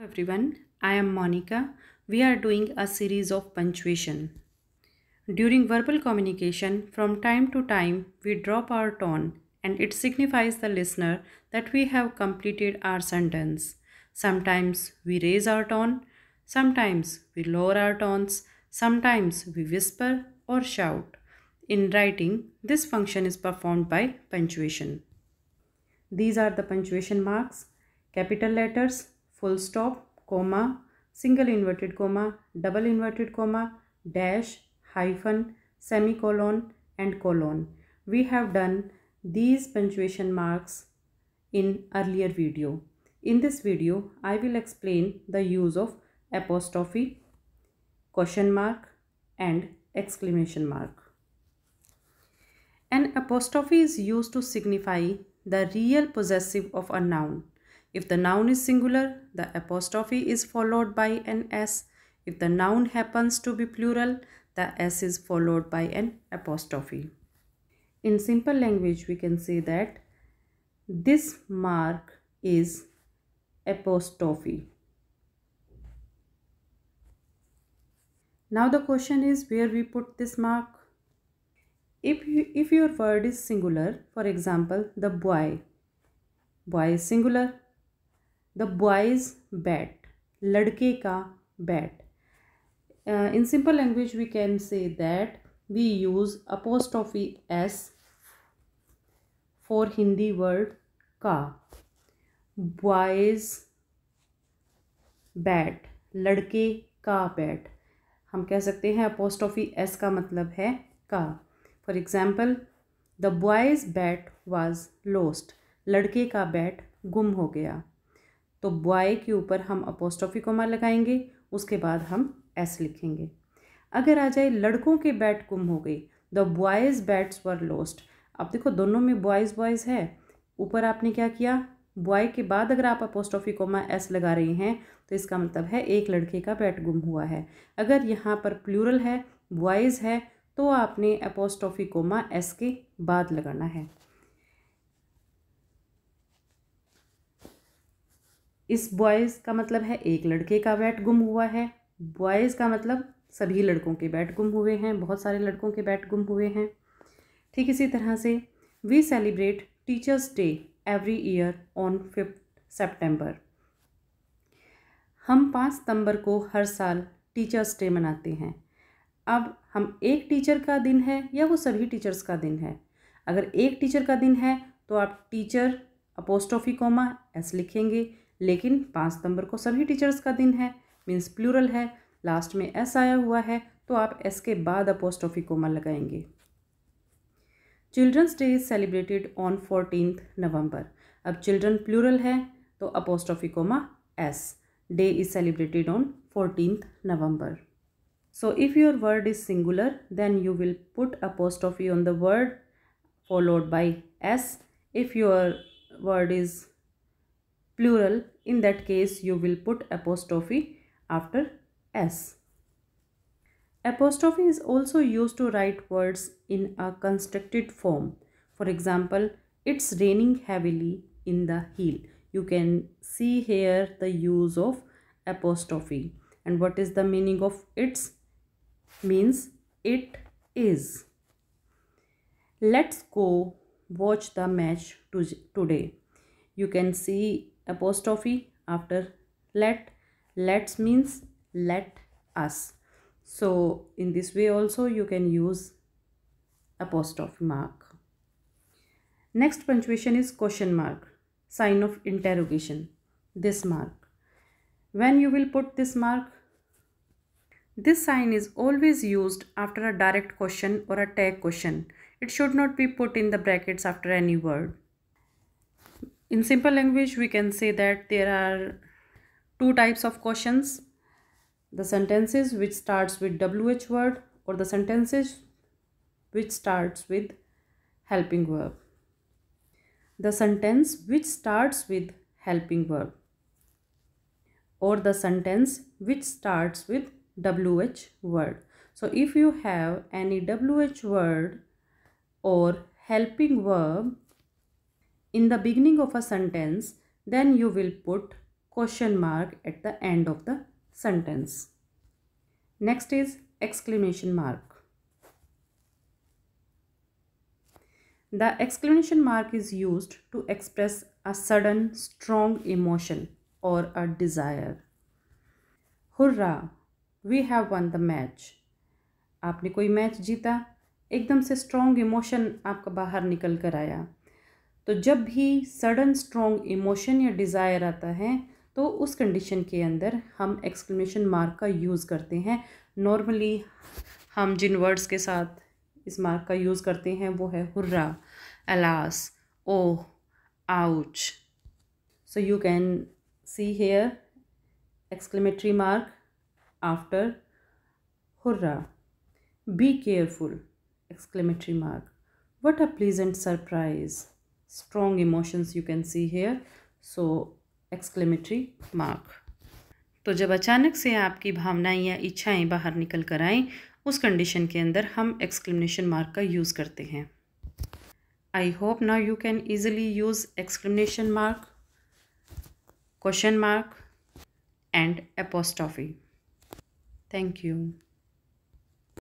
everyone, I am Monica. We are doing a series of punctuation. During verbal communication, from time to time, we drop our tone and it signifies the listener that we have completed our sentence. Sometimes we raise our tone, sometimes we lower our tones, sometimes we whisper or shout. In writing, this function is performed by punctuation. These are the punctuation marks, capital letters, full stop, comma, single inverted comma, double inverted comma, dash, hyphen, semicolon and colon. We have done these punctuation marks in earlier video. In this video, I will explain the use of apostrophe, question mark and exclamation mark. An apostrophe is used to signify the real possessive of a noun. If the noun is singular, the apostrophe is followed by an S. If the noun happens to be plural, the S is followed by an apostrophe. In simple language, we can say that this mark is apostrophe. Now the question is where we put this mark. If, you, if your word is singular, for example, the boy. Boy is singular, the boy's bat लड़के का bat in simple language we can say that we use apostrophe S for Hindi word का boy's bat लड़के का bat हम कह सकते हैं apostrophe S का मतलब है का for example the boy's bat was lost लड़के का बैट गुम हो गया तो बॉय के ऊपर हम अपोस्टोफी कोमा लगाएंगे उसके बाद हम एस लिखेंगे अगर आ जाए लड़कों के बैट गुम हो गई the boys' bats were lost अब देखो दोनों में बॉयज़ बॉयज़ है ऊपर आपने क्या किया बॉय के बाद अगर आप अपोस्टोफी कोमा एस लगा रही हैं तो इसका मतलब है एक लड़के का बैट गुम हुआ है अगर यहाँ पर प्लूरल है बॉयज़ है तो आपने अपोस्टोफी कोमा एस के बाद लगाना है इस बॉयज़ का मतलब है एक लड़के का बैट गुम हुआ है बॉयज़ का मतलब सभी लड़कों के बैट गुम हुए हैं बहुत सारे लड़कों के बैट गुम हुए हैं ठीक इसी तरह से we celebrate Teachers' Day every year on fifth September हम पाँच सितंबर को हर साल टीचर्स डे मनाते हैं अब हम एक टीचर का दिन है या वो सभी टीचर्स का दिन है अगर एक टीचर का दिन है तो आप टीचर अपोस्टोफी कॉमा एस लिखेंगे लेकिन पाँच सितंबर को सभी टीचर्स का दिन है मीन्स प्लूरल है लास्ट में एस आया हुआ है तो आप एस के बाद अपोस्टोफी कोमा लगाएंगे Children's Day is celebrated on fourteen November अब चिल्ड्रन प्लूरल है तो apostrophe comma S day is celebrated on fourteen November so if your word is singular then you will put apostrophe on the word followed by S if your word is plural in that case you will put apostrophe after s. Apostrophe is also used to write words in a constructed form. For example, it's raining heavily in the hill. You can see here the use of apostrophe. And what is the meaning of it's? Means it is. Let's go watch the match to today. You can see apostrophe after let let's means let us so in this way also you can use apostrophe mark next punctuation is question mark sign of interrogation this mark when you will put this mark this sign is always used after a direct question or a tag question it should not be put in the brackets after any word in simple language we can say that there are two types of questions the sentences which starts with wh word or the sentences which starts with helping verb the sentence which starts with helping verb or the sentence which starts with wh word so if you have any wh word or helping verb in the beginning of a sentence, then you will put question mark at the end of the sentence. Next is exclamation mark. The exclamation mark is used to express a sudden strong emotion or a desire. Hurrah! We have won the match. आपने कोई match जीता एकदम से strong emotion आपका बाहर निकल कर आया तो जब भी सडन स्ट्रॉन्ग इमोशन या डिज़ायर आता है तो उस कंडीशन के अंदर हम एक्सक्लेमेशन मार्क का यूज़ करते हैं नॉर्मली हम जिन वर्ड्स के साथ इस मार्क का यूज़ करते हैं वो है hurrah alas oh ouch so you can see here exclamatory mark after hurrah be careful exclamatory mark what a pleasant surprise strong emotions you can see here so exclamatory mark तो जब अचानक से आपकी भावनाएं या इच्छाएं बाहर निकल कर आएँ उस कंडीशन के अंदर हम एक्सक्लेमेशन मार्क का यूज़ करते हैं I hope now you can easily use exclamation mark question mark and apostrophe thank you